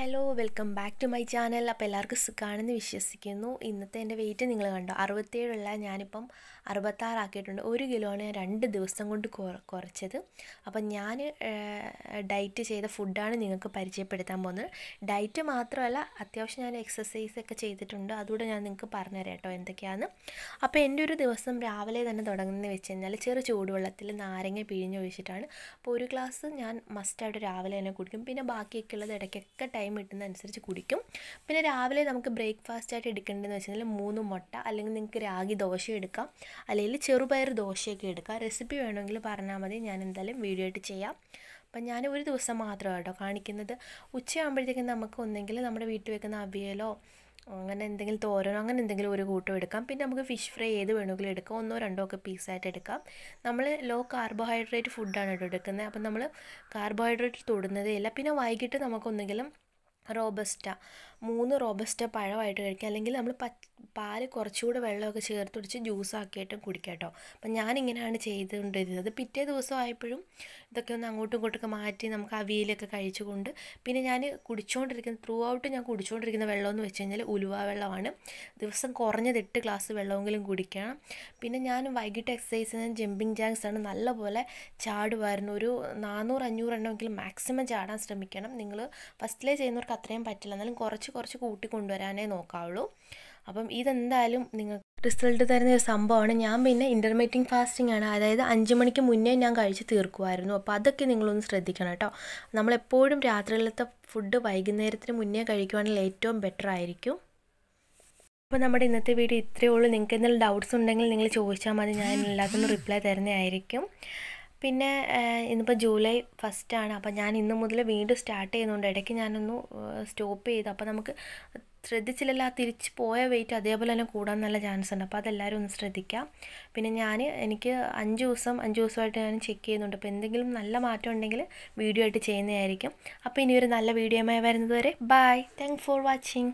hello welcome back to my channel അപ്പോൾ എല്ലാവർക്കും സുഖമാണെന്ന് വിശ്വസിക്കുന്നു ഇന്നത്തെ എൻ്റെ വെയിറ്റ് നിങ്ങൾ കണ്ടോ അറുപത്തേഴുള്ള ഞാനിപ്പം അറുപത്താറാക്കിയിട്ടുണ്ട് ഒരു കിലോ ഞാൻ രണ്ട് ദിവസം കൊണ്ട് കുറച്ചത് അപ്പം ഞാൻ ഡയറ്റ് ചെയ്ത ഫുഡാണ് നിങ്ങൾക്ക് പരിചയപ്പെടുത്താൻ പോകുന്നത് ഡയറ്റ് മാത്രമല്ല അത്യാവശ്യം ഞാൻ എക്സസൈസ് ഒക്കെ ചെയ്തിട്ടുണ്ട് അതുകൂടെ ഞാൻ നിങ്ങൾക്ക് പറഞ്ഞുതരാം കേട്ടോ എന്തൊക്കെയാണെന്ന് അപ്പോൾ എൻ്റെ ഒരു ദിവസം രാവിലെ തന്നെ തുടങ്ങുന്നത് വെച്ച് കഴിഞ്ഞാൽ ചെറു ചൂടുവെള്ളത്തിൽ നാരങ്ങ ഒഴിച്ചിട്ടാണ് അപ്പോൾ ഒരു ഗ്ലാസ് ഞാൻ മസ്റ്റായിട്ട് രാവിലെ തന്നെ കുടിക്കും പിന്നെ ബാക്കിയൊക്കെ ഉള്ളത് ഇടയ്ക്കൊക്കെ ടൈം ടൈം കിട്ടുന്നതനുസരിച്ച് കുടിക്കും പിന്നെ രാവിലെ നമുക്ക് ബ്രേക്ക്ഫാസ്റ്റ് ആയിട്ട് എടുക്കേണ്ടതെന്ന് വെച്ചിട്ടുണ്ടെങ്കിൽ മൂന്ന് മുട്ട അല്ലെങ്കിൽ നിങ്ങൾക്ക് രാഗി ദോശ എടുക്കാം അല്ലെങ്കിൽ ചെറുപയർ ദോശയൊക്കെ എടുക്കാം റെസിപ്പി വേണമെങ്കിൽ പറഞ്ഞാൽ മതി ഞാൻ എന്തായാലും വീഡിയോ ആയിട്ട് ചെയ്യാം അപ്പം ഞാൻ ഒരു ദിവസം മാത്രമാണ് കേട്ടോ കാണിക്കുന്നത് ഉച്ചയാകുമ്പോഴത്തേക്കും നമുക്ക് ഒന്നെങ്കിൽ നമ്മുടെ വീട്ടിൽ വെക്കുന്ന അവിയലോ അങ്ങനെ എന്തെങ്കിലും തോരനോ അങ്ങനെ എന്തെങ്കിലും ഒരു കൂട്ടം എടുക്കാം പിന്നെ നമുക്ക് ഫിഷ് ഫ്രൈ ഏത് വേണമെങ്കിലും എടുക്കാം ഒന്നോ രണ്ടോ ഒക്കെ പീസായിട്ട് എടുക്കാം നമ്മൾ ലോ കാർബോഹൈഡ്രേറ്റ് ഫുഡാണ് കേട്ടോ എടുക്കുന്നത് അപ്പം നമ്മൾ കാർബോഹൈഡ്രേറ്റ് തൊടുന്നതേ ഇല്ല പിന്നെ വൈകിട്ട് നമുക്കൊന്നെങ്കിലും റോബസ്റ്റ മൂന്ന് റോബസ്റ്റ പഴമായിട്ട് കഴിക്കാം അല്ലെങ്കിൽ നമ്മൾ പ പാൽ കുറച്ചുകൂടെ വെള്ളമൊക്കെ കുടിച്ച് ജ്യൂസാക്കിയിട്ടും കുടിക്കാം കേട്ടോ അപ്പം ഞാനിങ്ങനെയാണ് ചെയ്തുകൊണ്ടിരുന്നത് പിറ്റേ ദിവസം ആയപ്പോഴും ഇതൊക്കെ ഒന്ന് അങ്ങോട്ടും ഇങ്ങോട്ടൊക്കെ മാറ്റി നമുക്ക് അവിയലൊക്കെ കഴിച്ചുകൊണ്ട് പിന്നെ ഞാൻ കുടിച്ചുകൊണ്ടിരിക്കുന്ന ത്രൂ ഔട്ട് ഞാൻ കുടിച്ചുകൊണ്ടിരിക്കുന്ന എന്ന് വെച്ച് കഴിഞ്ഞാൽ ഉലുവ വെള്ളമാണ് ദിവസം കുറഞ്ഞത് എട്ട് ഗ്ലാസ് വെള്ളമെങ്കിലും കുടിക്കണം പിന്നെ ഞാൻ വൈകിട്ട് ഞാൻ ജമ്പിങ് ജാങ്സ് ആണ് നല്ലപോലെ ചാടുമായിരുന്നു ഒരു നാനൂറ് അഞ്ഞൂറ് എണ്ണമെങ്കിലും മാക്സിമം ചാടാൻ ശ്രമിക്കണം നിങ്ങൾ ഫസ്റ്റിലേ ചെയ്യുന്നവർക്ക് അത്രയും പറ്റില്ല എന്നാലും കുറച്ച് കുറച്ച് കൂട്ടി കൊണ്ടുവരാനേ നോക്കാവുള്ളൂ അപ്പം ഇതെന്തായാലും നിങ്ങൾക്ക് റിസൾട്ട് തരുന്ന ഒരു സംഭവമാണ് ഞാൻ പിന്നെ ഇൻ്റർമീറ്റിംഗ് ഫാസ്റ്റിംഗ് ആണ് അതായത് അഞ്ച് മണിക്ക് മുന്നേ ഞാൻ കഴിച്ച് തീർക്കുമായിരുന്നു അപ്പോൾ അതൊക്കെ നിങ്ങളൊന്ന് ശ്രദ്ധിക്കണം കേട്ടോ നമ്മളെപ്പോഴും രാത്രിയിലത്തെ ഫുഡ് വൈകുന്നേരത്തിന് മുന്നേ കഴിക്കുവാണെങ്കിൽ ഏറ്റവും ബെറ്റർ ആയിരിക്കും അപ്പോൾ നമ്മുടെ ഇന്നത്തെ വീഡിയോ ഇത്രയേ ഉള്ളൂ നിങ്ങൾക്ക് എന്തെങ്കിലും ഡൗട്ട്സ് ഉണ്ടെങ്കിൽ നിങ്ങൾ ചോദിച്ചാൽ മതി ഞാൻ എല്ലാത്തിനും റിപ്ലൈ തരുന്നതായിരിക്കും പിന്നെ ഇന്നിപ്പോൾ ജൂലൈ ഫസ്റ്റാണ് അപ്പോൾ ഞാൻ ഇന്ന് മുതൽ വീണ്ടും സ്റ്റാർട്ട് ചെയ്യുന്നുണ്ട് ഇടയ്ക്ക് ഞാനൊന്ന് സ്റ്റോപ്പ് ചെയ്തു അപ്പോൾ നമുക്ക് ശ്രദ്ധിച്ചില്ല തിരിച്ച് പോയ വെയിറ്റ് അതേപോലെ തന്നെ കൂടാൻ നല്ല ചാൻസ് ഉണ്ട് അപ്പോൾ അതെല്ലാവരും ഒന്ന് ശ്രദ്ധിക്കാം പിന്നെ ഞാൻ എനിക്ക് അഞ്ച് ദിവസം അഞ്ച് ദിവസമായിട്ട് ഞാൻ ചെക്ക് ചെയ്യുന്നുണ്ട് അപ്പോൾ എന്തെങ്കിലും നല്ല മാറ്റം ഉണ്ടെങ്കിൽ വീഡിയോ ആയിട്ട് ചെയ്യുന്നതായിരിക്കും അപ്പോൾ ഇനി ഒരു നല്ല ആയി വരുന്നത് വരെ ബൈ താങ്ക് ഫോർ വാച്ചിങ്